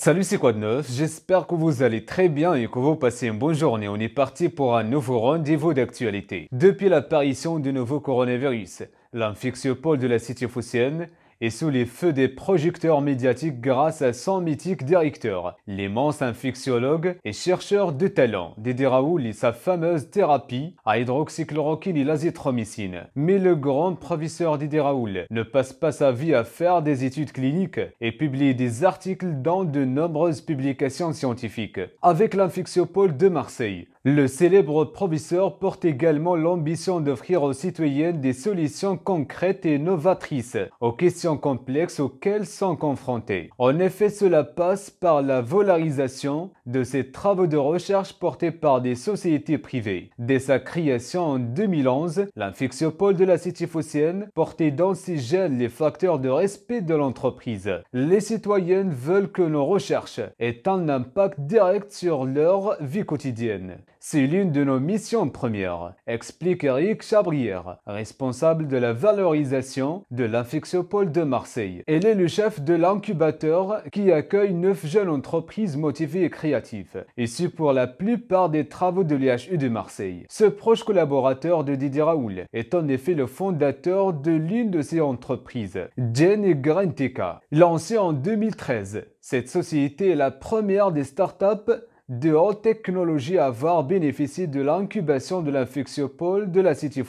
Salut, c'est quoi de neuf J'espère que vous allez très bien et que vous passez une bonne journée. On est parti pour un nouveau rendez-vous d'actualité. Depuis l'apparition du nouveau coronavirus, l'infectieux de la cité foussienne et sous les feux des projecteurs médiatiques grâce à son mythique directeur, l'immense infectiologue et chercheur de talent, Didier Raoul et sa fameuse thérapie à hydroxychloroquine et l'azithromycine. Mais le grand professeur Didier Raoul ne passe pas sa vie à faire des études cliniques et publie des articles dans de nombreuses publications scientifiques. Avec l'infectiopole de Marseille, le célèbre professeur porte également l'ambition d'offrir aux citoyennes des solutions concrètes et novatrices aux questions complexes auxquelles sont confrontés. En effet, cela passe par la volarisation de ces travaux de recherche portés par des sociétés privées. Dès sa création en 2011, l'infectiopole de la cité phocéenne portait dans ses gènes les facteurs de respect de l'entreprise. Les citoyennes veulent que nos recherches aient un impact direct sur leur vie quotidienne. C'est l'une de nos missions premières, explique Eric Chabrière, responsable de la valorisation de l'infectiopole de Marseille. Elle est le chef de l'incubateur qui accueille neuf jeunes entreprises motivées et créatives, et pour la plupart des travaux de l'IHU de Marseille. Ce proche collaborateur de Didier Raoul est en effet le fondateur de l'une de ces entreprises, Jenny Grantica. Lancée en 2013, cette société est la première des startups de haute technologie à avoir bénéficié de l'incubation de l'infectiopole de la cité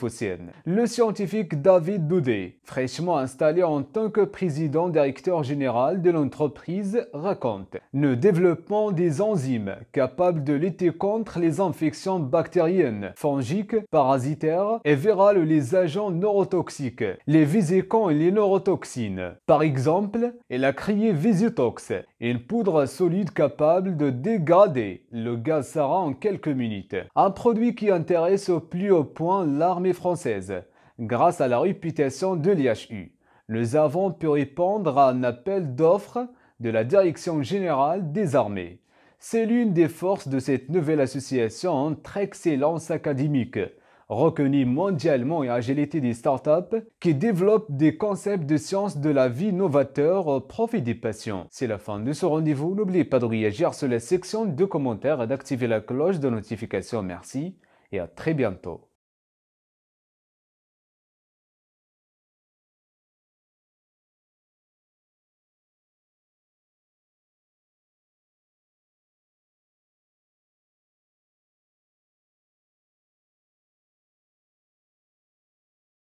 Le scientifique David Boudet, fraîchement installé en tant que président directeur général de l'entreprise, raconte Le développement des enzymes capables de lutter contre les infections bactériennes, fongiques, parasitaires et virales les agents neurotoxiques, les vésicants et les neurotoxines. Par exemple, elle a créé Visitox, une poudre solide capable de dégrader le gaz sera en quelques minutes. Un produit qui intéresse au plus haut point l'armée française, grâce à la réputation de l'IHU. Nous avons pu répondre à un appel d'offres de la Direction Générale des Armées. C'est l'une des forces de cette nouvelle association entre excellence académique, reconnu mondialement et agilité des startups, qui développent des concepts de sciences de la vie novateurs au profit des patients. C'est la fin de ce rendez-vous. N'oubliez pas de réagir sur la section de commentaires et d'activer la cloche de notification. Merci et à très bientôt.